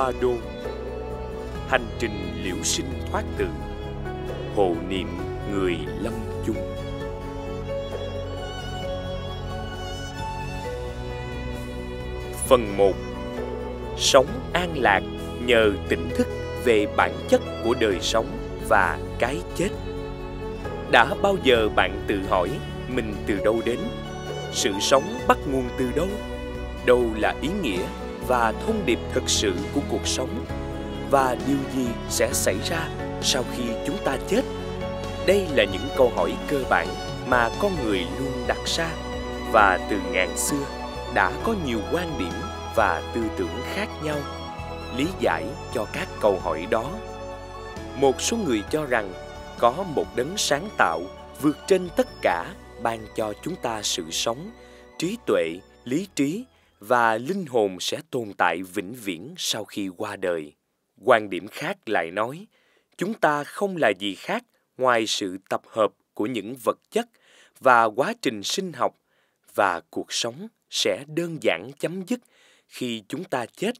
Ba Đô Hành trình liễu sinh thoát tử, Hộ niệm người lâm chung Phần 1 Sống an lạc nhờ tỉnh thức về bản chất của đời sống và cái chết Đã bao giờ bạn tự hỏi mình từ đâu đến? Sự sống bắt nguồn từ đâu? Đâu là ý nghĩa và thông điệp thực sự của cuộc sống và điều gì sẽ xảy ra sau khi chúng ta chết đây là những câu hỏi cơ bản mà con người luôn đặt ra và từ ngàn xưa đã có nhiều quan điểm và tư tưởng khác nhau lý giải cho các câu hỏi đó một số người cho rằng có một đấng sáng tạo vượt trên tất cả ban cho chúng ta sự sống trí tuệ lý trí và linh hồn sẽ tồn tại vĩnh viễn sau khi qua đời. Quan điểm khác lại nói, chúng ta không là gì khác ngoài sự tập hợp của những vật chất và quá trình sinh học và cuộc sống sẽ đơn giản chấm dứt khi chúng ta chết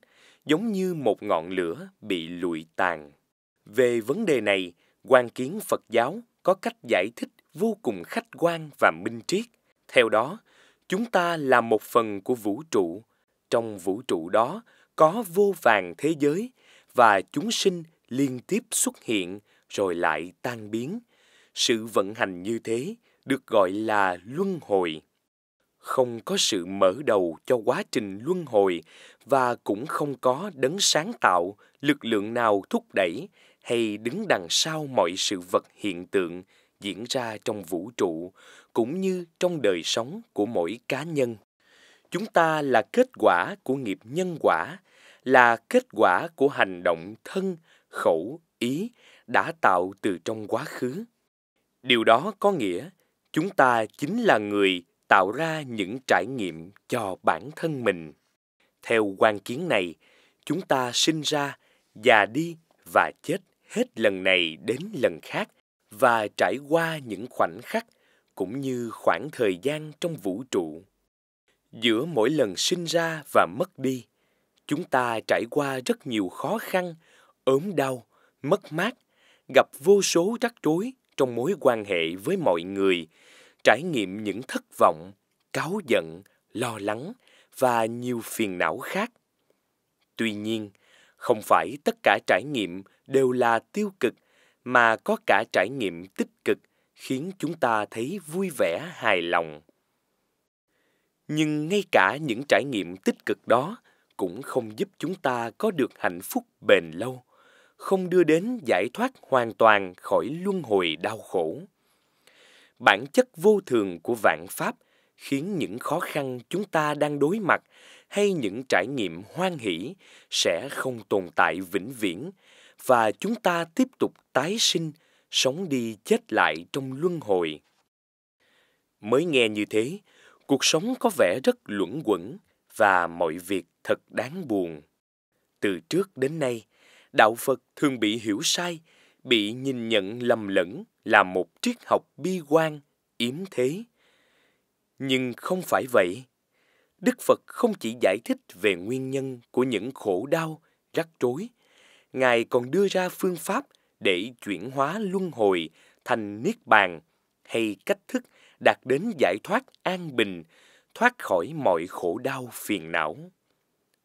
giống như một ngọn lửa bị lụi tàn. Về vấn đề này, quan kiến Phật giáo có cách giải thích vô cùng khách quan và minh triết. Theo đó, chúng ta là một phần của vũ trụ trong vũ trụ đó có vô vàng thế giới và chúng sinh liên tiếp xuất hiện rồi lại tan biến sự vận hành như thế được gọi là luân hồi không có sự mở đầu cho quá trình luân hồi và cũng không có đấng sáng tạo lực lượng nào thúc đẩy hay đứng đằng sau mọi sự vật hiện tượng diễn ra trong vũ trụ cũng như trong đời sống của mỗi cá nhân chúng ta là kết quả của nghiệp nhân quả là kết quả của hành động thân khẩu ý đã tạo từ trong quá khứ điều đó có nghĩa chúng ta chính là người tạo ra những trải nghiệm cho bản thân mình theo quan kiến này chúng ta sinh ra già đi và chết hết lần này đến lần khác và trải qua những khoảnh khắc cũng như khoảng thời gian trong vũ trụ giữa mỗi lần sinh ra và mất đi chúng ta trải qua rất nhiều khó khăn ốm đau mất mát gặp vô số rắc rối trong mối quan hệ với mọi người trải nghiệm những thất vọng cáu giận lo lắng và nhiều phiền não khác tuy nhiên không phải tất cả trải nghiệm đều là tiêu cực mà có cả trải nghiệm tích cực khiến chúng ta thấy vui vẻ hài lòng nhưng ngay cả những trải nghiệm tích cực đó cũng không giúp chúng ta có được hạnh phúc bền lâu không đưa đến giải thoát hoàn toàn khỏi luân hồi đau khổ bản chất vô thường của vạn pháp khiến những khó khăn chúng ta đang đối mặt hay những trải nghiệm hoan hỷ sẽ không tồn tại vĩnh viễn và chúng ta tiếp tục tái sinh, sống đi chết lại trong luân hồi. Mới nghe như thế, cuộc sống có vẻ rất luẩn quẩn và mọi việc thật đáng buồn. Từ trước đến nay, đạo Phật thường bị hiểu sai, bị nhìn nhận lầm lẫn là một triết học bi quan, yếm thế. Nhưng không phải vậy. Đức Phật không chỉ giải thích về nguyên nhân của những khổ đau, rắc rối, Ngài còn đưa ra phương pháp để chuyển hóa luân hồi thành niết bàn hay cách thức đạt đến giải thoát an bình, thoát khỏi mọi khổ đau phiền não.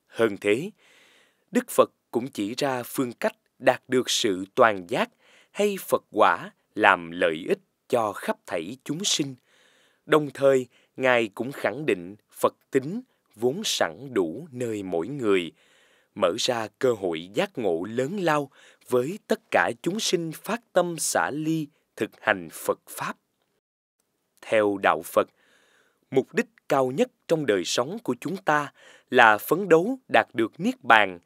Hơn thế, Đức Phật cũng chỉ ra phương cách đạt được sự toàn giác hay Phật quả làm lợi ích cho khắp thảy chúng sinh. Đồng thời, Ngài cũng khẳng định Phật tính vốn sẵn đủ nơi mỗi người – mở ra cơ hội giác ngộ lớn lao với tất cả chúng sinh phát tâm xả ly thực hành Phật Pháp. Theo Đạo Phật, mục đích cao nhất trong đời sống của chúng ta là phấn đấu đạt được Niết Bàn,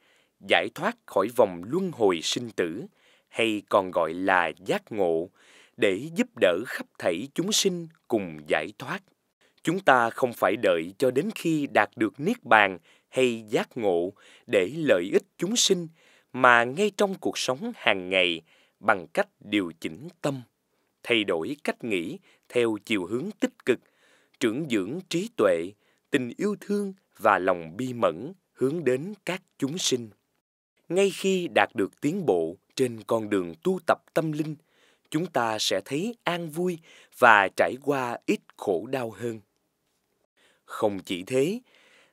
giải thoát khỏi vòng luân hồi sinh tử, hay còn gọi là giác ngộ, để giúp đỡ khắp thảy chúng sinh cùng giải thoát. Chúng ta không phải đợi cho đến khi đạt được Niết Bàn hay giác ngộ để lợi ích chúng sinh mà ngay trong cuộc sống hàng ngày bằng cách điều chỉnh tâm, thay đổi cách nghĩ theo chiều hướng tích cực, trưởng dưỡng trí tuệ, tình yêu thương và lòng bi mẫn hướng đến các chúng sinh. Ngay khi đạt được tiến bộ trên con đường tu tập tâm linh, chúng ta sẽ thấy an vui và trải qua ít khổ đau hơn. Không chỉ thế,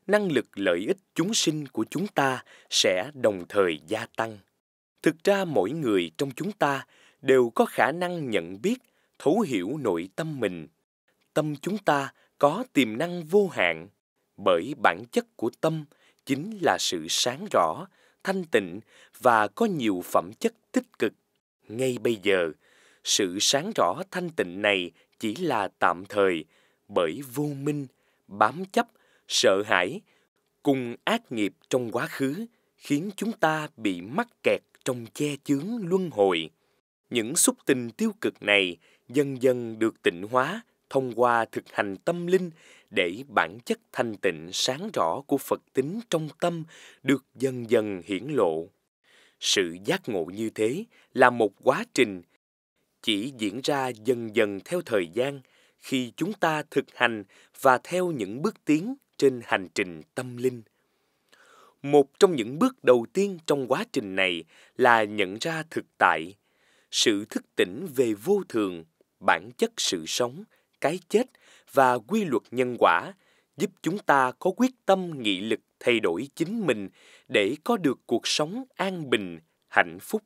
năng lực lợi ích chúng sinh của chúng ta sẽ đồng thời gia tăng thực ra mỗi người trong chúng ta đều có khả năng nhận biết thấu hiểu nội tâm mình tâm chúng ta có tiềm năng vô hạn bởi bản chất của tâm chính là sự sáng rõ thanh tịnh và có nhiều phẩm chất tích cực ngay bây giờ sự sáng rõ thanh tịnh này chỉ là tạm thời bởi vô minh bám chấp sợ hãi cùng ác nghiệp trong quá khứ khiến chúng ta bị mắc kẹt trong che chướng luân hồi. Những xúc tình tiêu cực này dần dần được tịnh hóa thông qua thực hành tâm linh để bản chất thanh tịnh sáng rõ của Phật tính trong tâm được dần dần hiển lộ. Sự giác ngộ như thế là một quá trình chỉ diễn ra dần dần theo thời gian khi chúng ta thực hành và theo những bước tiến trên hành trình tâm linh. Một trong những bước đầu tiên trong quá trình này là nhận ra thực tại, sự thức tỉnh về vô thường, bản chất sự sống, cái chết và quy luật nhân quả giúp chúng ta có quyết tâm nghị lực thay đổi chính mình để có được cuộc sống an bình, hạnh phúc.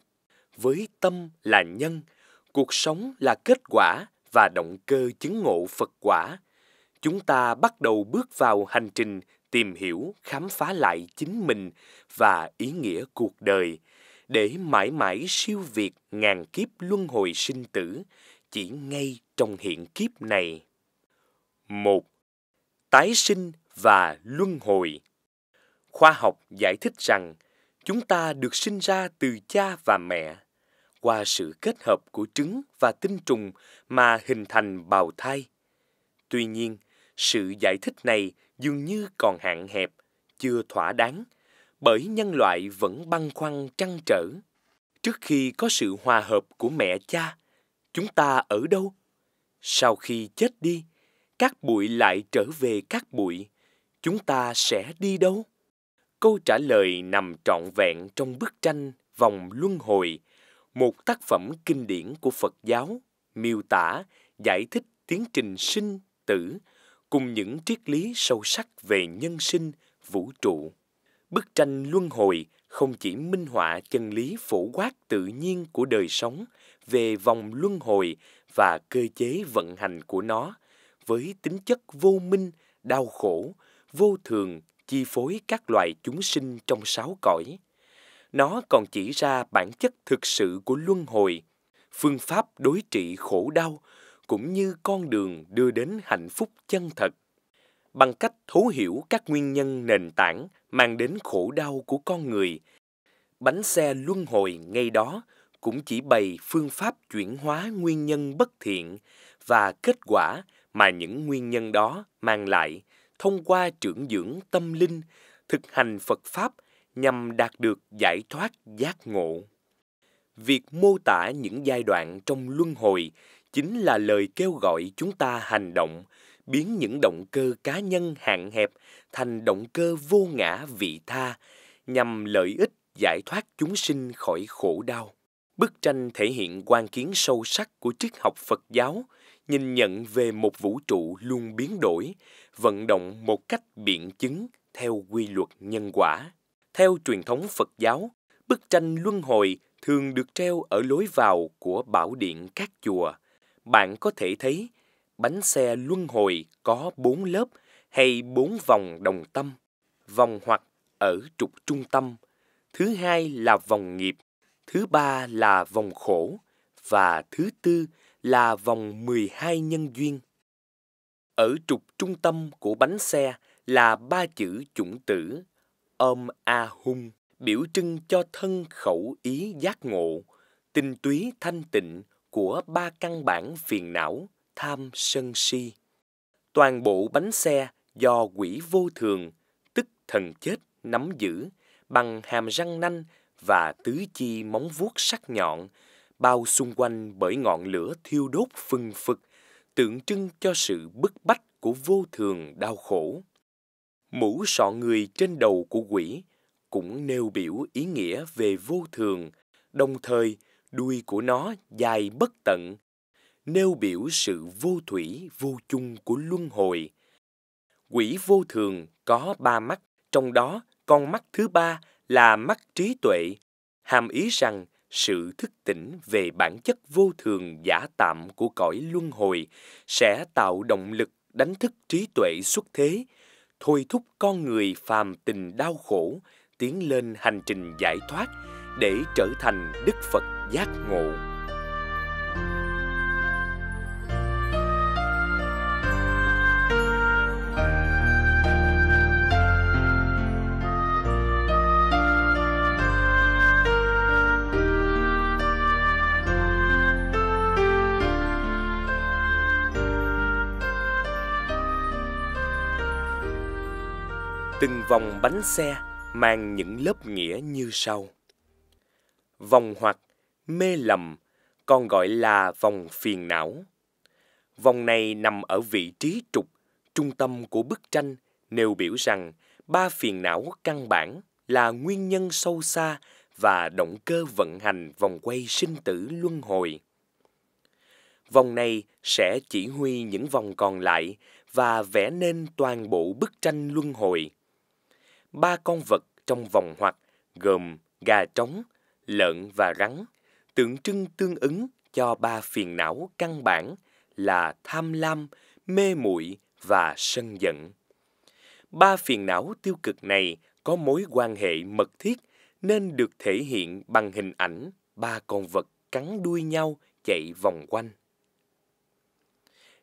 Với tâm là nhân, cuộc sống là kết quả và động cơ chứng ngộ Phật quả chúng ta bắt đầu bước vào hành trình tìm hiểu, khám phá lại chính mình và ý nghĩa cuộc đời để mãi mãi siêu việt ngàn kiếp luân hồi sinh tử chỉ ngay trong hiện kiếp này. một Tái sinh và luân hồi. Khoa học giải thích rằng chúng ta được sinh ra từ cha và mẹ qua sự kết hợp của trứng và tinh trùng mà hình thành bào thai. Tuy nhiên, sự giải thích này dường như còn hạn hẹp, chưa thỏa đáng, bởi nhân loại vẫn băn khoăn trăn trở. Trước khi có sự hòa hợp của mẹ cha, chúng ta ở đâu? Sau khi chết đi, các bụi lại trở về các bụi, chúng ta sẽ đi đâu? Câu trả lời nằm trọn vẹn trong bức tranh Vòng Luân Hồi, một tác phẩm kinh điển của Phật giáo, miêu tả, giải thích tiến trình sinh, tử, cùng những triết lý sâu sắc về nhân sinh, vũ trụ. Bức tranh luân hồi không chỉ minh họa chân lý phổ quát tự nhiên của đời sống về vòng luân hồi và cơ chế vận hành của nó với tính chất vô minh, đau khổ, vô thường chi phối các loài chúng sinh trong sáu cõi. Nó còn chỉ ra bản chất thực sự của luân hồi, phương pháp đối trị khổ đau cũng như con đường đưa đến hạnh phúc chân thật bằng cách thấu hiểu các nguyên nhân nền tảng mang đến khổ đau của con người bánh xe luân hồi ngay đó cũng chỉ bày phương pháp chuyển hóa nguyên nhân bất thiện và kết quả mà những nguyên nhân đó mang lại thông qua trưởng dưỡng tâm linh thực hành phật pháp nhằm đạt được giải thoát giác ngộ việc mô tả những giai đoạn trong luân hồi chính là lời kêu gọi chúng ta hành động, biến những động cơ cá nhân hạn hẹp thành động cơ vô ngã vị tha, nhằm lợi ích giải thoát chúng sinh khỏi khổ đau. Bức tranh thể hiện quan kiến sâu sắc của triết học Phật giáo, nhìn nhận về một vũ trụ luôn biến đổi, vận động một cách biện chứng theo quy luật nhân quả. Theo truyền thống Phật giáo, bức tranh luân hồi thường được treo ở lối vào của bảo điện các chùa bạn có thể thấy bánh xe luân hồi có bốn lớp hay bốn vòng đồng tâm. Vòng hoặc ở trục trung tâm, thứ hai là vòng nghiệp, thứ ba là vòng khổ và thứ tư là vòng 12 nhân duyên. Ở trục trung tâm của bánh xe là ba chữ chủng tử Om A Hung biểu trưng cho thân khẩu ý giác ngộ, tinh túy thanh tịnh, của ba căn bản phiền não, tham sân si. Toàn bộ bánh xe do quỷ vô thường, tức thần chết nắm giữ bằng hàm răng nanh và tứ chi móng vuốt sắc nhọn, bao xung quanh bởi ngọn lửa thiêu đốt phừng phực, tượng trưng cho sự bức bách của vô thường đau khổ. Mũ sọ người trên đầu của quỷ cũng nêu biểu ý nghĩa về vô thường, đồng thời – đuôi của nó dài bất tận, nêu biểu sự vô thủy vô chung của luân hồi. Quỷ vô thường có ba mắt, trong đó con mắt thứ ba là mắt trí tuệ, hàm ý rằng sự thức tỉnh về bản chất vô thường giả tạm của cõi luân hồi sẽ tạo động lực đánh thức trí tuệ xuất thế, thôi thúc con người phàm tình đau khổ, tiến lên hành trình giải thoát, để trở thành Đức Phật giác ngộ. Từng vòng bánh xe mang những lớp nghĩa như sau vòng hoặc mê lầm còn gọi là vòng phiền não vòng này nằm ở vị trí trục trung tâm của bức tranh nêu biểu rằng ba phiền não căn bản là nguyên nhân sâu xa và động cơ vận hành vòng quay sinh tử luân hồi vòng này sẽ chỉ huy những vòng còn lại và vẽ nên toàn bộ bức tranh luân hồi ba con vật trong vòng hoặc gồm gà trống lợn và rắn tượng trưng tương ứng cho ba phiền não căn bản là tham lam, mê muội và sân giận. Ba phiền não tiêu cực này có mối quan hệ mật thiết nên được thể hiện bằng hình ảnh ba con vật cắn đuôi nhau chạy vòng quanh.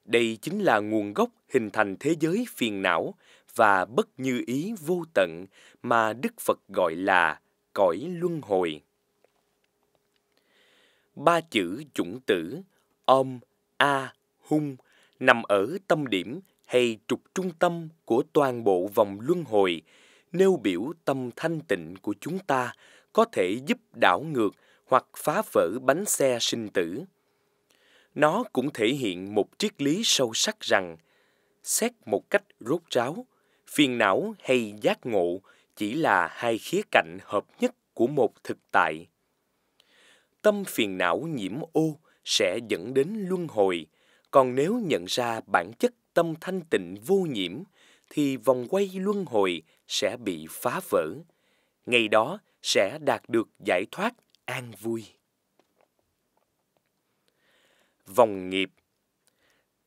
Đây chính là nguồn gốc hình thành thế giới phiền não và bất như ý vô tận mà Đức Phật gọi là cõi luân hồi ba chữ chủng tử om, a, hung nằm ở tâm điểm hay trục trung tâm của toàn bộ vòng luân hồi, nêu biểu tâm thanh tịnh của chúng ta có thể giúp đảo ngược hoặc phá vỡ bánh xe sinh tử. Nó cũng thể hiện một triết lý sâu sắc rằng, xét một cách rốt ráo, phiền não hay giác ngộ chỉ là hai khía cạnh hợp nhất của một thực tại tâm phiền não nhiễm ô sẽ dẫn đến luân hồi. Còn nếu nhận ra bản chất tâm thanh tịnh vô nhiễm, thì vòng quay luân hồi sẽ bị phá vỡ. Ngày đó sẽ đạt được giải thoát an vui. Vòng nghiệp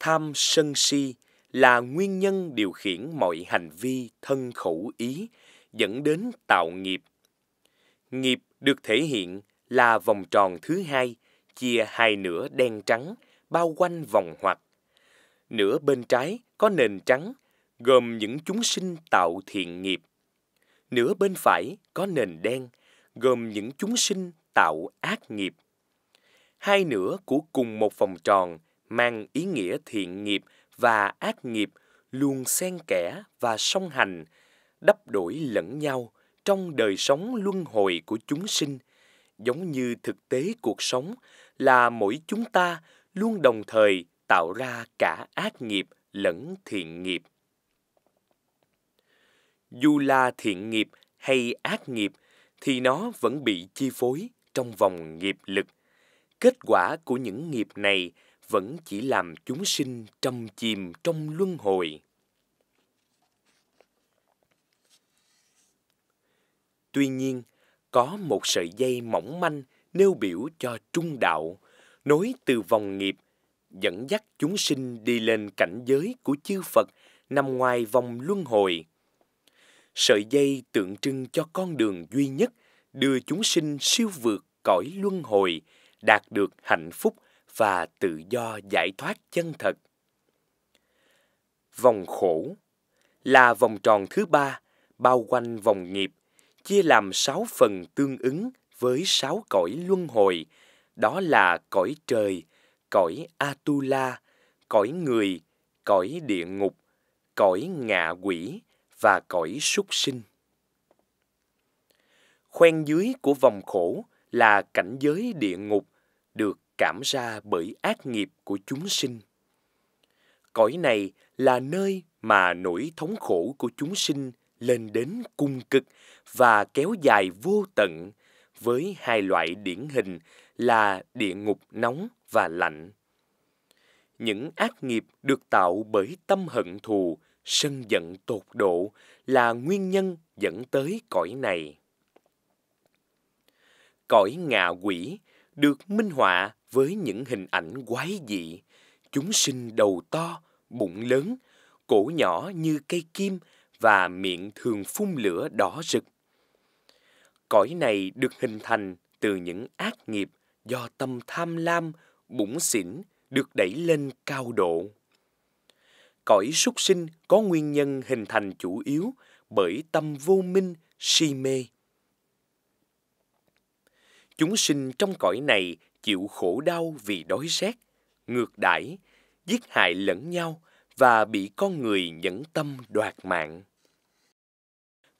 Tham sân si là nguyên nhân điều khiển mọi hành vi thân khẩu ý dẫn đến tạo nghiệp. Nghiệp được thể hiện là vòng tròn thứ hai chia hai nửa đen trắng bao quanh vòng hoặc. Nửa bên trái có nền trắng gồm những chúng sinh tạo thiện nghiệp. Nửa bên phải có nền đen gồm những chúng sinh tạo ác nghiệp. Hai nửa của cùng một vòng tròn mang ý nghĩa thiện nghiệp và ác nghiệp luôn xen kẽ và song hành, đắp đổi lẫn nhau trong đời sống luân hồi của chúng sinh – giống như thực tế cuộc sống là mỗi chúng ta luôn đồng thời tạo ra cả ác nghiệp lẫn thiện nghiệp dù là thiện nghiệp hay ác nghiệp thì nó vẫn bị chi phối trong vòng nghiệp lực kết quả của những nghiệp này vẫn chỉ làm chúng sinh trăm chìm trong luân hồi tuy nhiên có một sợi dây mỏng manh nêu biểu cho trung đạo, nối từ vòng nghiệp, dẫn dắt chúng sinh đi lên cảnh giới của chư Phật nằm ngoài vòng luân hồi. Sợi dây tượng trưng cho con đường duy nhất đưa chúng sinh siêu vượt cõi luân hồi, đạt được hạnh phúc và tự do giải thoát chân thật. Vòng khổ là vòng tròn thứ ba bao quanh vòng nghiệp chia làm sáu phần tương ứng với sáu cõi luân hồi, đó là cõi trời, cõi Atula, cõi người, cõi địa ngục, cõi ngạ quỷ và cõi súc sinh. Khoen dưới của vòng khổ là cảnh giới địa ngục được cảm ra bởi ác nghiệp của chúng sinh. Cõi này là nơi mà nỗi thống khổ của chúng sinh lên đến cung cực và kéo dài vô tận với hai loại điển hình là địa ngục nóng và lạnh. Những ác nghiệp được tạo bởi tâm hận thù, sân giận tột độ là nguyên nhân dẫn tới cõi này. Cõi ngạ quỷ được minh họa với những hình ảnh quái dị, chúng sinh đầu to, bụng lớn, cổ nhỏ như cây kim, và miệng thường phun lửa đỏ rực. Cõi này được hình thành từ những ác nghiệp do tâm tham lam, bủng xỉn được đẩy lên cao độ. Cõi súc sinh có nguyên nhân hình thành chủ yếu bởi tâm vô minh, si mê. Chúng sinh trong cõi này chịu khổ đau vì đói rét, ngược đãi, giết hại lẫn nhau và bị con người nhẫn tâm đoạt mạng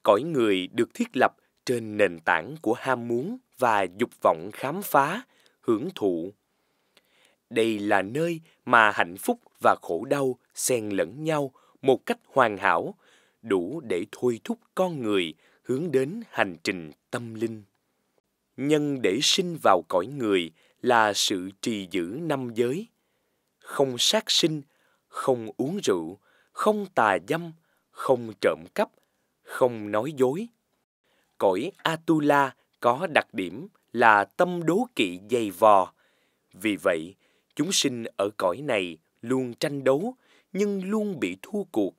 cõi người được thiết lập trên nền tảng của ham muốn và dục vọng khám phá, hưởng thụ. Đây là nơi mà hạnh phúc và khổ đau xen lẫn nhau một cách hoàn hảo, đủ để thôi thúc con người hướng đến hành trình tâm linh. Nhân để sinh vào cõi người là sự trì giữ năm giới. Không sát sinh, không uống rượu, không tà dâm, không trộm cắp, không nói dối. Cõi Atula có đặc điểm là tâm đố kỵ dày vò. Vì vậy, chúng sinh ở cõi này luôn tranh đấu nhưng luôn bị thua cuộc.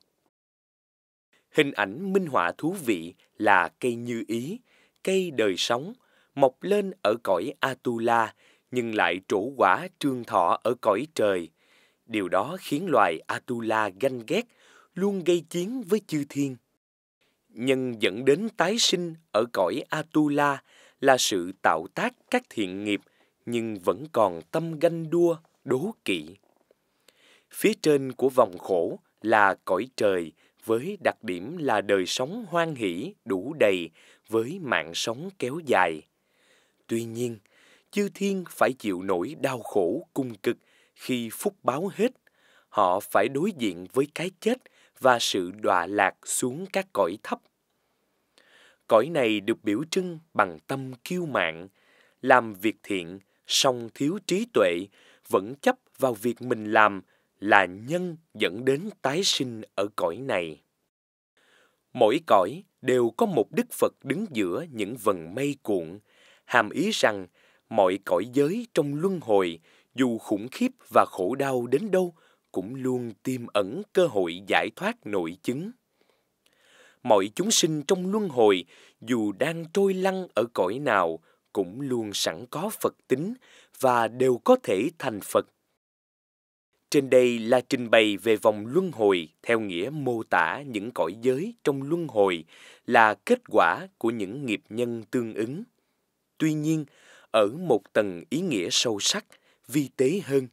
Hình ảnh minh họa thú vị là cây như ý, cây đời sống, mọc lên ở cõi Atula nhưng lại trổ quả trương thọ ở cõi trời. Điều đó khiến loài Atula ganh ghét, luôn gây chiến với chư thiên nhân dẫn đến tái sinh ở cõi Atula là sự tạo tác các thiện nghiệp nhưng vẫn còn tâm ganh đua, đố kỵ. Phía trên của vòng khổ là cõi trời với đặc điểm là đời sống hoan hỷ đủ đầy với mạng sống kéo dài. Tuy nhiên, chư thiên phải chịu nỗi đau khổ cung cực khi phúc báo hết, họ phải đối diện với cái chết và sự đọa lạc xuống các cõi thấp. Cõi này được biểu trưng bằng tâm kiêu mạn, làm việc thiện, song thiếu trí tuệ, vẫn chấp vào việc mình làm là nhân dẫn đến tái sinh ở cõi này. Mỗi cõi đều có một Đức Phật đứng giữa những vần mây cuộn, hàm ý rằng mọi cõi giới trong luân hồi, dù khủng khiếp và khổ đau đến đâu, cũng luôn tiềm ẩn cơ hội giải thoát nội chứng. Mọi chúng sinh trong luân hồi, dù đang trôi lăn ở cõi nào, cũng luôn sẵn có Phật tính và đều có thể thành Phật. Trên đây là trình bày về vòng luân hồi theo nghĩa mô tả những cõi giới trong luân hồi là kết quả của những nghiệp nhân tương ứng. Tuy nhiên, ở một tầng ý nghĩa sâu sắc, vi tế hơn,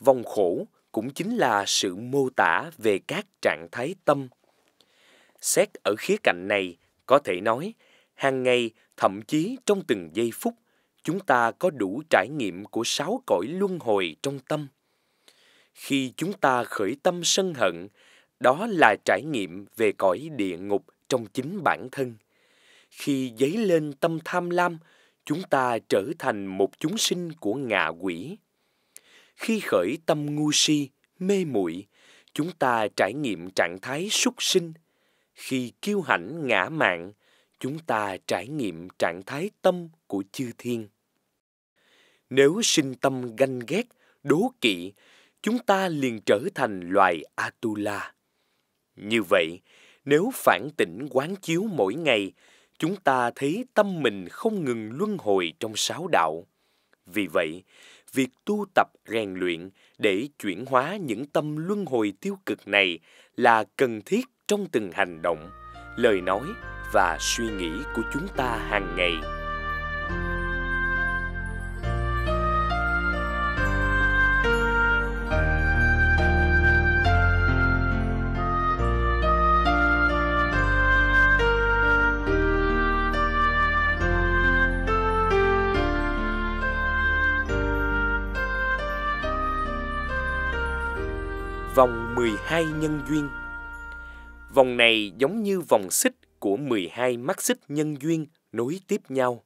vòng khổ cũng chính là sự mô tả về các trạng thái tâm. Xét ở khía cạnh này, có thể nói, hàng ngày, thậm chí trong từng giây phút, chúng ta có đủ trải nghiệm của sáu cõi luân hồi trong tâm. Khi chúng ta khởi tâm sân hận, đó là trải nghiệm về cõi địa ngục trong chính bản thân. Khi dấy lên tâm tham lam, chúng ta trở thành một chúng sinh của ngạ quỷ khi khởi tâm ngu si mê muội chúng ta trải nghiệm trạng thái súc sinh khi kiêu hãnh ngã mạn chúng ta trải nghiệm trạng thái tâm của chư thiên nếu sinh tâm ganh ghét đố kỵ chúng ta liền trở thành loài atula như vậy nếu phản tỉnh quán chiếu mỗi ngày chúng ta thấy tâm mình không ngừng luân hồi trong sáu đạo vì vậy việc tu tập rèn luyện để chuyển hóa những tâm luân hồi tiêu cực này là cần thiết trong từng hành động lời nói và suy nghĩ của chúng ta hàng ngày 12 nhân duyên. Vòng này giống như vòng xích của 12 mắt xích nhân duyên nối tiếp nhau.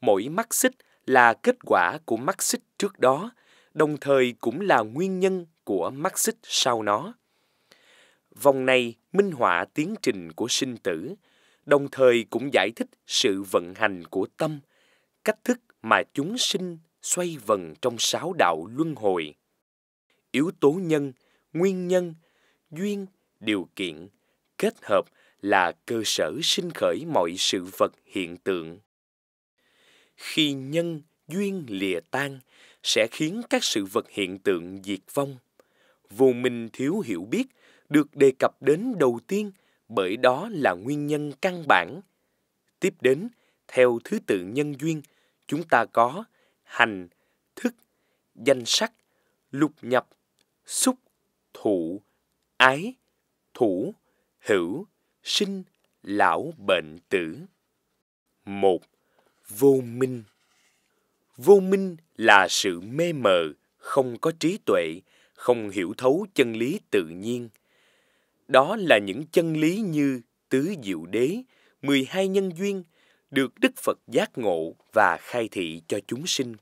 Mỗi mắt xích là kết quả của mắt xích trước đó, đồng thời cũng là nguyên nhân của mắt xích sau nó. Vòng này minh họa tiến trình của sinh tử, đồng thời cũng giải thích sự vận hành của tâm, cách thức mà chúng sinh xoay vần trong sáu đạo luân hồi. Yếu tố nhân – nguyên nhân, duyên, điều kiện, kết hợp là cơ sở sinh khởi mọi sự vật hiện tượng. Khi nhân, duyên lìa tan sẽ khiến các sự vật hiện tượng diệt vong. Vô minh thiếu hiểu biết được đề cập đến đầu tiên bởi đó là nguyên nhân căn bản. Tiếp đến, theo thứ tự nhân duyên, chúng ta có hành, thức, danh sắc, lục nhập, xúc, thụ, ái, thủ, hữu, sinh, lão bệnh tử. một Vô minh Vô minh là sự mê mờ, không có trí tuệ, không hiểu thấu chân lý tự nhiên. Đó là những chân lý như tứ diệu đế, 12 nhân duyên được Đức Phật giác ngộ và khai thị cho chúng sinh.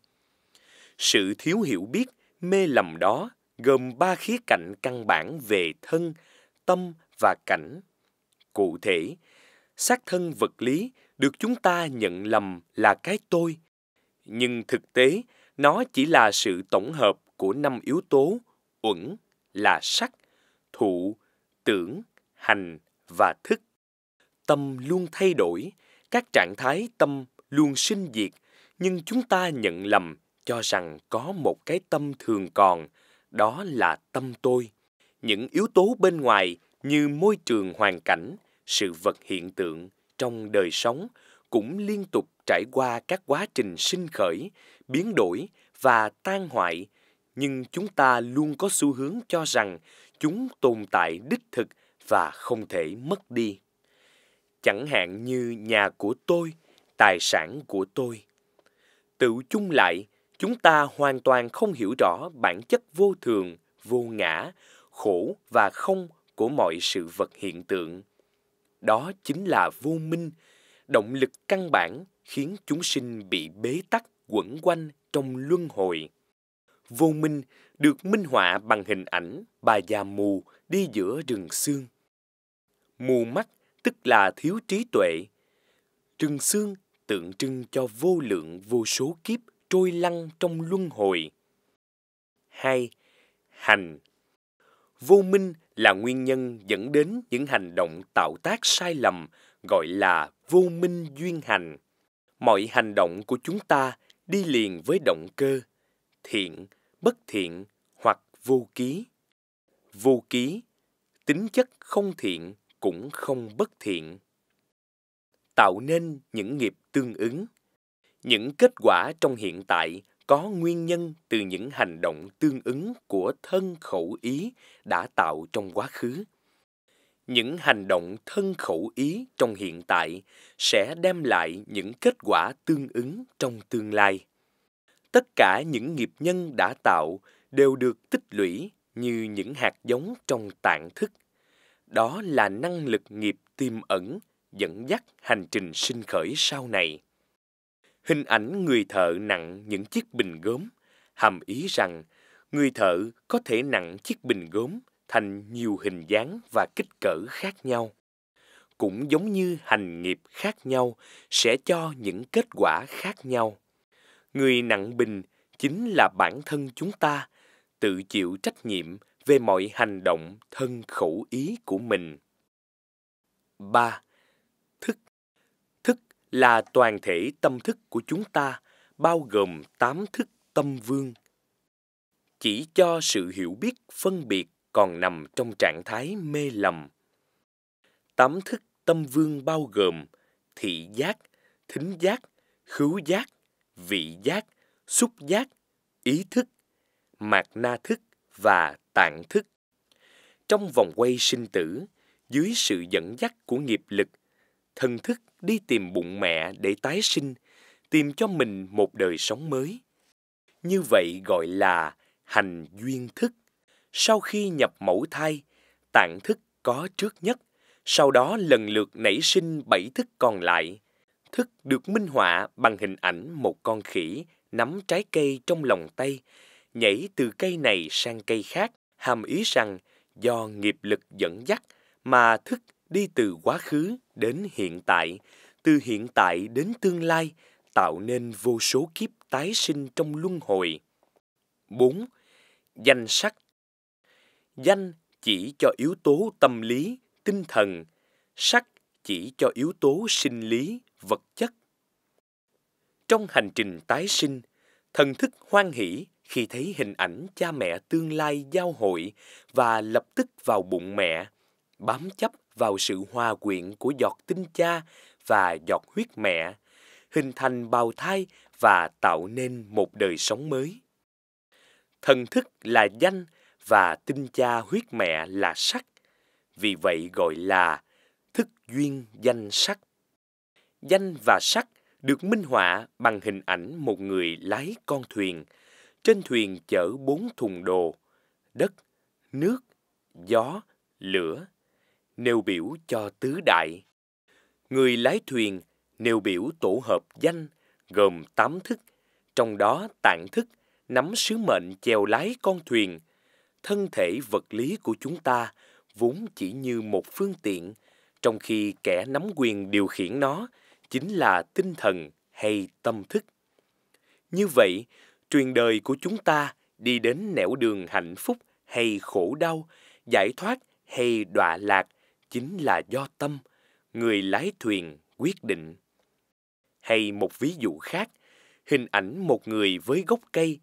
Sự thiếu hiểu biết, mê lầm đó gồm ba khía cạnh căn bản về thân, tâm và cảnh. Cụ thể, xác thân vật lý được chúng ta nhận lầm là cái tôi, nhưng thực tế nó chỉ là sự tổng hợp của năm yếu tố uẩn là sắc, thụ, tưởng, hành và thức. Tâm luôn thay đổi, các trạng thái tâm luôn sinh diệt, nhưng chúng ta nhận lầm cho rằng có một cái tâm thường còn – đó là tâm tôi những yếu tố bên ngoài như môi trường hoàn cảnh sự vật hiện tượng trong đời sống cũng liên tục trải qua các quá trình sinh khởi biến đổi và tan hoại nhưng chúng ta luôn có xu hướng cho rằng chúng tồn tại đích thực và không thể mất đi chẳng hạn như nhà của tôi tài sản của tôi tự chung lại chúng ta hoàn toàn không hiểu rõ bản chất vô thường, vô ngã, khổ và không của mọi sự vật hiện tượng. Đó chính là vô minh, động lực căn bản khiến chúng sinh bị bế tắc quẩn quanh trong luân hồi. Vô minh được minh họa bằng hình ảnh bà già mù đi giữa rừng xương. Mù mắt tức là thiếu trí tuệ. Rừng xương tượng trưng cho vô lượng vô số kiếp trôi lăn trong luân hồi. 2. Hành Vô minh là nguyên nhân dẫn đến những hành động tạo tác sai lầm gọi là vô minh duyên hành. Mọi hành động của chúng ta đi liền với động cơ thiện, bất thiện hoặc vô ký. Vô ký, tính chất không thiện cũng không bất thiện. Tạo nên những nghiệp tương ứng những kết quả trong hiện tại có nguyên nhân từ những hành động tương ứng của thân khẩu ý đã tạo trong quá khứ những hành động thân khẩu ý trong hiện tại sẽ đem lại những kết quả tương ứng trong tương lai tất cả những nghiệp nhân đã tạo đều được tích lũy như những hạt giống trong tạng thức đó là năng lực nghiệp tiềm ẩn dẫn dắt hành trình sinh khởi sau này Hình ảnh người thợ nặng những chiếc bình gốm, hàm ý rằng người thợ có thể nặng chiếc bình gốm thành nhiều hình dáng và kích cỡ khác nhau. Cũng giống như hành nghiệp khác nhau sẽ cho những kết quả khác nhau. Người nặng bình chính là bản thân chúng ta, tự chịu trách nhiệm về mọi hành động thân khẩu ý của mình. 3 là toàn thể tâm thức của chúng ta bao gồm tám thức tâm vương chỉ cho sự hiểu biết phân biệt còn nằm trong trạng thái mê lầm tám thức tâm vương bao gồm thị giác thính giác khứu giác vị giác xúc giác ý thức mạc na thức và tạng thức trong vòng quay sinh tử dưới sự dẫn dắt của nghiệp lực thân thức đi tìm bụng mẹ để tái sinh, tìm cho mình một đời sống mới. Như vậy gọi là hành duyên thức. Sau khi nhập mẫu thai, tạng thức có trước nhất, sau đó lần lượt nảy sinh bảy thức còn lại. Thức được minh họa bằng hình ảnh một con khỉ nắm trái cây trong lòng tay, nhảy từ cây này sang cây khác, hàm ý rằng do nghiệp lực dẫn dắt mà thức đi từ quá khứ đến hiện tại, từ hiện tại đến tương lai, tạo nên vô số kiếp tái sinh trong luân hồi. 4. Danh sắc Danh chỉ cho yếu tố tâm lý, tinh thần, sắc chỉ cho yếu tố sinh lý, vật chất. Trong hành trình tái sinh, thần thức hoan hỷ khi thấy hình ảnh cha mẹ tương lai giao hội và lập tức vào bụng mẹ, bám chấp vào sự hòa quyện của giọt tinh cha và giọt huyết mẹ, hình thành bào thai và tạo nên một đời sống mới. Thần thức là danh và tinh cha huyết mẹ là sắc, vì vậy gọi là thức duyên danh sắc. Danh và sắc được minh họa bằng hình ảnh một người lái con thuyền. Trên thuyền chở bốn thùng đồ, đất, nước, gió, lửa nêu biểu cho tứ đại. Người lái thuyền nêu biểu tổ hợp danh gồm tám thức, trong đó tạng thức nắm sứ mệnh chèo lái con thuyền. Thân thể vật lý của chúng ta vốn chỉ như một phương tiện, trong khi kẻ nắm quyền điều khiển nó chính là tinh thần hay tâm thức. Như vậy, truyền đời của chúng ta đi đến nẻo đường hạnh phúc hay khổ đau, giải thoát hay đọa lạc chính là do tâm, người lái thuyền quyết định. Hay một ví dụ khác, hình ảnh một người với gốc cây,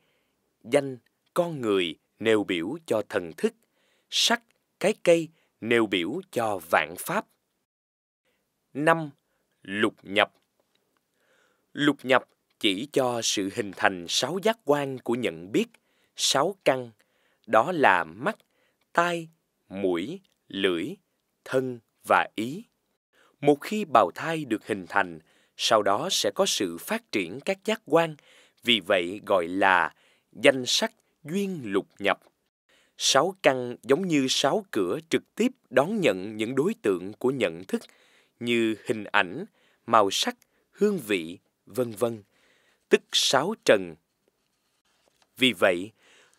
danh con người nêu biểu cho thần thức, sắc cái cây nêu biểu cho vạn pháp. năm Lục nhập Lục nhập chỉ cho sự hình thành sáu giác quan của nhận biết, sáu căn, đó là mắt, tai, mũi, lưỡi, thân và ý. Một khi bào thai được hình thành, sau đó sẽ có sự phát triển các giác quan, vì vậy gọi là danh sắc duyên lục nhập. Sáu căn giống như sáu cửa trực tiếp đón nhận những đối tượng của nhận thức như hình ảnh, màu sắc, hương vị, vân vân, tức sáu trần. Vì vậy,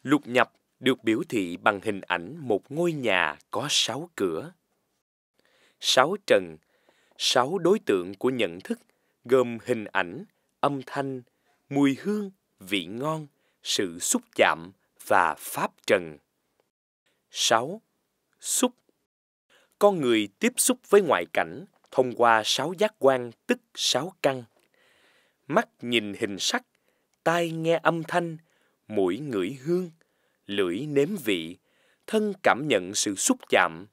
lục nhập được biểu thị bằng hình ảnh một ngôi nhà có sáu cửa sáu trần, sáu đối tượng của nhận thức gồm hình ảnh, âm thanh, mùi hương, vị ngon, sự xúc chạm và pháp trần. 6. Xúc Con người tiếp xúc với ngoại cảnh thông qua sáu giác quan tức sáu căn. Mắt nhìn hình sắc, tai nghe âm thanh, mũi ngửi hương, lưỡi nếm vị, thân cảm nhận sự xúc chạm,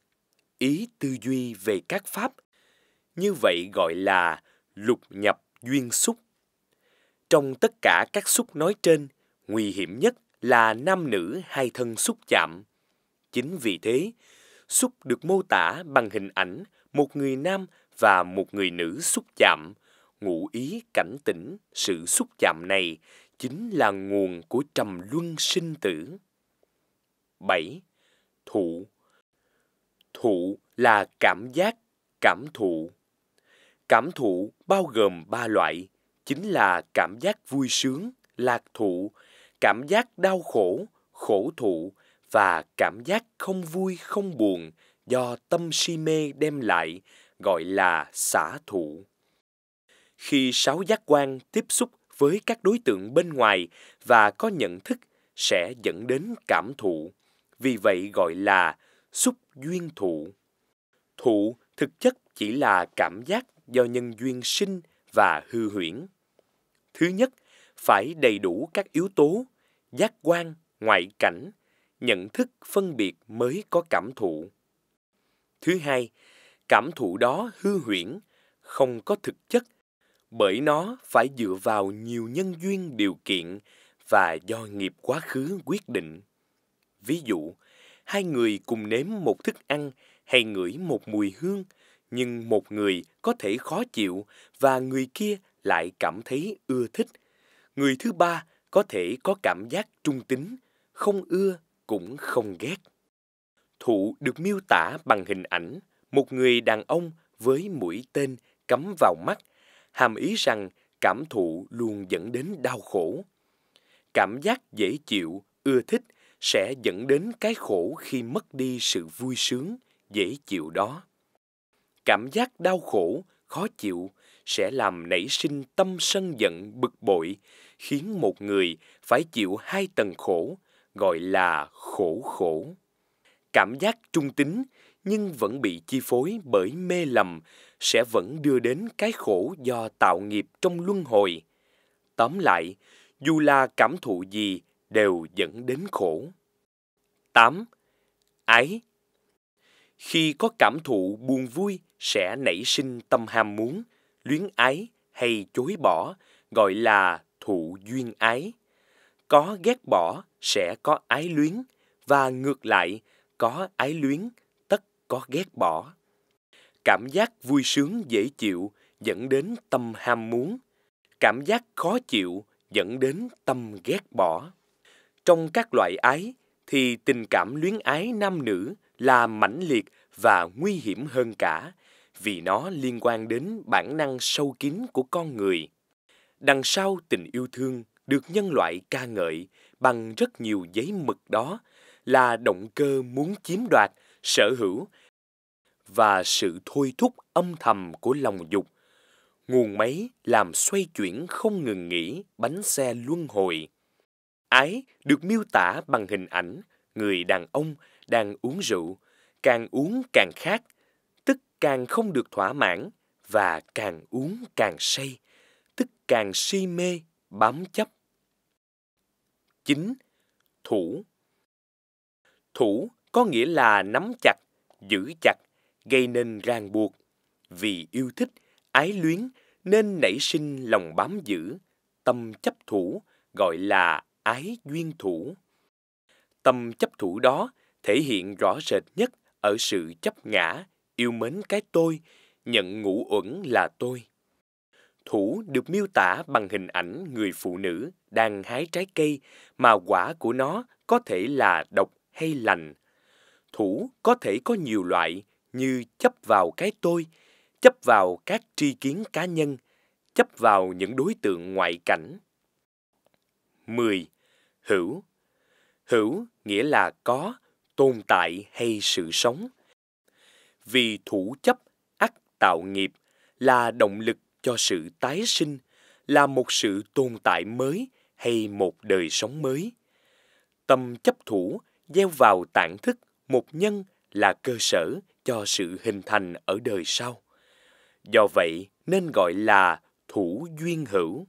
ý tư duy về các pháp. Như vậy gọi là lục nhập duyên xúc. Trong tất cả các xúc nói trên, nguy hiểm nhất là nam nữ hai thân xúc chạm. Chính vì thế, xúc được mô tả bằng hình ảnh một người nam và một người nữ xúc chạm. Ngụ ý cảnh tỉnh sự xúc chạm này chính là nguồn của trầm luân sinh tử. 7. Thụ Thụ là cảm giác, cảm thụ. Cảm thụ bao gồm ba loại, chính là cảm giác vui sướng, lạc thụ, cảm giác đau khổ, khổ thụ và cảm giác không vui không buồn do tâm si mê đem lại, gọi là xả thụ. Khi sáu giác quan tiếp xúc với các đối tượng bên ngoài và có nhận thức sẽ dẫn đến cảm thụ, vì vậy gọi là xúc duyên thụ. Thụ thực chất chỉ là cảm giác do nhân duyên sinh và hư huyễn. Thứ nhất, phải đầy đủ các yếu tố, giác quan, ngoại cảnh, nhận thức phân biệt mới có cảm thụ. Thứ hai, cảm thụ đó hư huyễn, không có thực chất, bởi nó phải dựa vào nhiều nhân duyên điều kiện và do nghiệp quá khứ quyết định. Ví dụ, hai người cùng nếm một thức ăn hay ngửi một mùi hương, nhưng một người có thể khó chịu và người kia lại cảm thấy ưa thích. Người thứ ba có thể có cảm giác trung tính, không ưa cũng không ghét. Thụ được miêu tả bằng hình ảnh một người đàn ông với mũi tên cắm vào mắt, hàm ý rằng cảm thụ luôn dẫn đến đau khổ. Cảm giác dễ chịu, ưa thích – sẽ dẫn đến cái khổ khi mất đi sự vui sướng dễ chịu đó cảm giác đau khổ khó chịu sẽ làm nảy sinh tâm sân giận bực bội khiến một người phải chịu hai tầng khổ gọi là khổ khổ cảm giác trung tính nhưng vẫn bị chi phối bởi mê lầm sẽ vẫn đưa đến cái khổ do tạo nghiệp trong luân hồi tóm lại dù là cảm thụ gì đều dẫn đến khổ. 8. Ái Khi có cảm thụ buồn vui sẽ nảy sinh tâm ham muốn, luyến ái hay chối bỏ, gọi là thụ duyên ái. Có ghét bỏ sẽ có ái luyến, và ngược lại, có ái luyến tất có ghét bỏ. Cảm giác vui sướng dễ chịu dẫn đến tâm ham muốn, cảm giác khó chịu dẫn đến tâm ghét bỏ. Trong các loại ái thì tình cảm luyến ái nam nữ là mãnh liệt và nguy hiểm hơn cả vì nó liên quan đến bản năng sâu kín của con người. Đằng sau tình yêu thương được nhân loại ca ngợi bằng rất nhiều giấy mực đó là động cơ muốn chiếm đoạt, sở hữu và sự thôi thúc âm thầm của lòng dục. Nguồn máy làm xoay chuyển không ngừng nghỉ bánh xe luân hồi. Ái được miêu tả bằng hình ảnh người đàn ông đang uống rượu, càng uống càng khát, tức càng không được thỏa mãn và càng uống càng say, tức càng si mê, bám chấp. 9. Thủ Thủ có nghĩa là nắm chặt, giữ chặt, gây nên ràng buộc. Vì yêu thích, ái luyến nên nảy sinh lòng bám giữ, tâm chấp thủ, gọi là ái duyên thủ. Tâm chấp thủ đó thể hiện rõ rệt nhất ở sự chấp ngã, yêu mến cái tôi, nhận ngũ uẩn là tôi. Thủ được miêu tả bằng hình ảnh người phụ nữ đang hái trái cây mà quả của nó có thể là độc hay lành. Thủ có thể có nhiều loại như chấp vào cái tôi, chấp vào các tri kiến cá nhân, chấp vào những đối tượng ngoại cảnh. 10 hữu. Hữu nghĩa là có, tồn tại hay sự sống. Vì thủ chấp, ắt tạo nghiệp là động lực cho sự tái sinh, là một sự tồn tại mới hay một đời sống mới. Tâm chấp thủ gieo vào tạng thức một nhân là cơ sở cho sự hình thành ở đời sau. Do vậy nên gọi là thủ duyên hữu.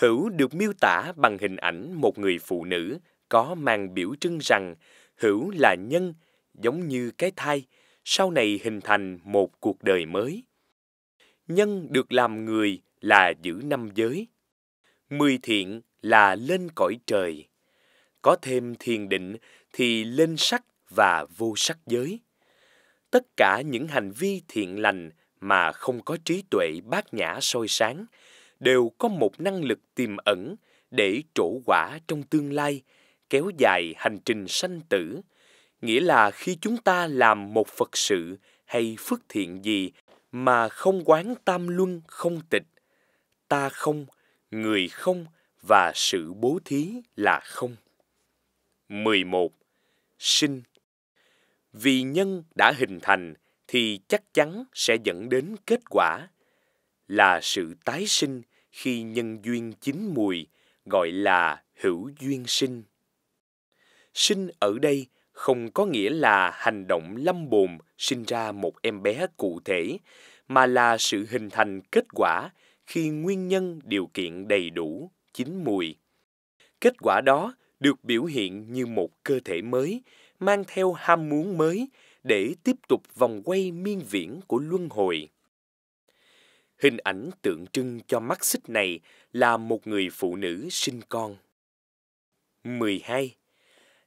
Hữu được miêu tả bằng hình ảnh một người phụ nữ có mang biểu trưng rằng Hữu là nhân, giống như cái thai, sau này hình thành một cuộc đời mới. Nhân được làm người là giữ năm giới. Mười thiện là lên cõi trời. Có thêm thiền định thì lên sắc và vô sắc giới. Tất cả những hành vi thiện lành mà không có trí tuệ bát nhã soi sáng – đều có một năng lực tiềm ẩn để trổ quả trong tương lai, kéo dài hành trình sanh tử. Nghĩa là khi chúng ta làm một Phật sự hay phước thiện gì mà không quán tam luân không tịch, ta không, người không và sự bố thí là không. 11. Sinh Vì nhân đã hình thành thì chắc chắn sẽ dẫn đến kết quả là sự tái sinh khi nhân duyên chín mùi gọi là hữu duyên sinh. Sinh ở đây không có nghĩa là hành động lâm bồn sinh ra một em bé cụ thể, mà là sự hình thành kết quả khi nguyên nhân điều kiện đầy đủ, chín mùi. Kết quả đó được biểu hiện như một cơ thể mới, mang theo ham muốn mới để tiếp tục vòng quay miên viễn của luân hồi. Hình ảnh tượng trưng cho mắt xích này là một người phụ nữ sinh con. 12.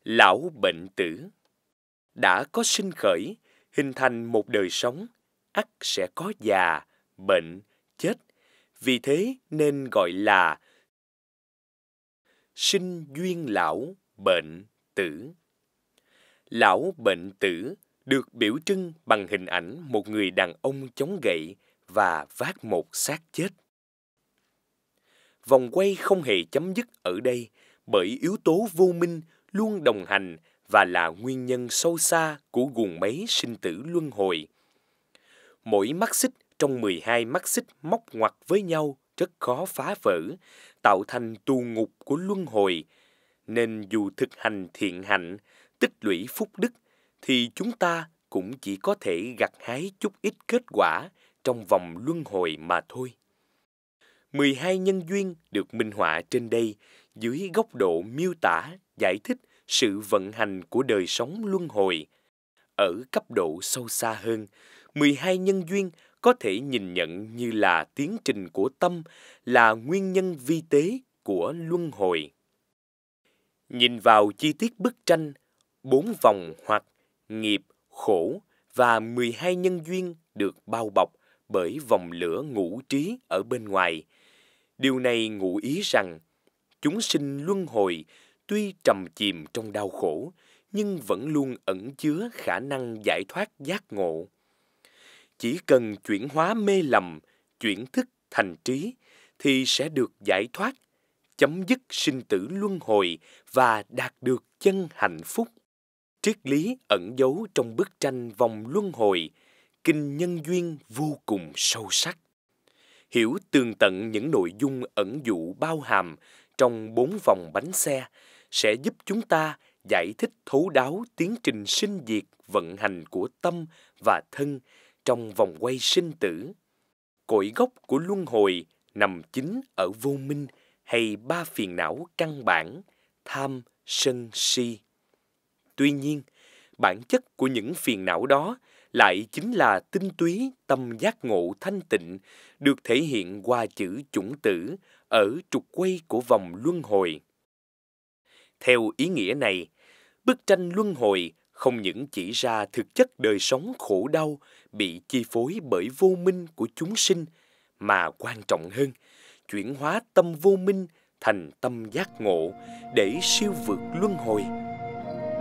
Lão bệnh tử Đã có sinh khởi, hình thành một đời sống, ắt sẽ có già, bệnh, chết. Vì thế nên gọi là sinh duyên lão, bệnh, tử. Lão bệnh tử được biểu trưng bằng hình ảnh một người đàn ông chống gậy, và vác một xác chết. Vòng quay không hề chấm dứt ở đây bởi yếu tố vô minh luôn đồng hành và là nguyên nhân sâu xa của guồng máy sinh tử luân hồi. Mỗi mắt xích trong 12 mắt xích móc ngoặt với nhau rất khó phá vỡ, tạo thành tù ngục của luân hồi. Nên dù thực hành thiện hạnh, tích lũy phúc đức, thì chúng ta cũng chỉ có thể gặt hái chút ít kết quả trong vòng luân hồi mà thôi. 12 nhân duyên được minh họa trên đây dưới góc độ miêu tả, giải thích sự vận hành của đời sống luân hồi. Ở cấp độ sâu xa hơn, 12 nhân duyên có thể nhìn nhận như là tiến trình của tâm, là nguyên nhân vi tế của luân hồi. Nhìn vào chi tiết bức tranh, bốn vòng hoặc nghiệp, khổ và 12 nhân duyên được bao bọc bởi vòng lửa ngũ trí ở bên ngoài. Điều này ngụ ý rằng, chúng sinh luân hồi tuy trầm chìm trong đau khổ, nhưng vẫn luôn ẩn chứa khả năng giải thoát giác ngộ. Chỉ cần chuyển hóa mê lầm, chuyển thức thành trí, thì sẽ được giải thoát, chấm dứt sinh tử luân hồi và đạt được chân hạnh phúc. Triết lý ẩn giấu trong bức tranh vòng luân hồi – kinh nhân duyên vô cùng sâu sắc hiểu tường tận những nội dung ẩn dụ bao hàm trong bốn vòng bánh xe sẽ giúp chúng ta giải thích thấu đáo tiến trình sinh diệt vận hành của tâm và thân trong vòng quay sinh tử cội gốc của luân hồi nằm chính ở vô minh hay ba phiền não căn bản tham sân si tuy nhiên bản chất của những phiền não đó lại chính là tinh túy tâm giác ngộ thanh tịnh được thể hiện qua chữ chủng tử ở trục quay của vòng luân hồi. Theo ý nghĩa này, bức tranh luân hồi không những chỉ ra thực chất đời sống khổ đau bị chi phối bởi vô minh của chúng sinh, mà quan trọng hơn, chuyển hóa tâm vô minh thành tâm giác ngộ để siêu vượt luân hồi.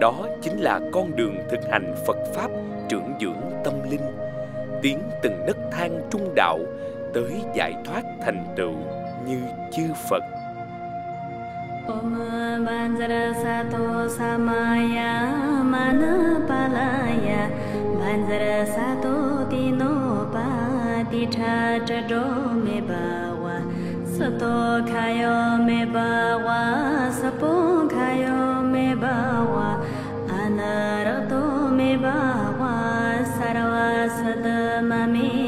Đó chính là con đường thực hành Phật Pháp trưởng dưỡng tâm linh, tiến từng nấc thang trung đạo tới giải thoát thành tựu như chư Phật. Om Banjara Sato Samaya Manapalaya Banjara Sato Tinopati Chadro Mebawa Sato Kayo Mebawa Sapo Kayo Mebawa वा सर्वसदममे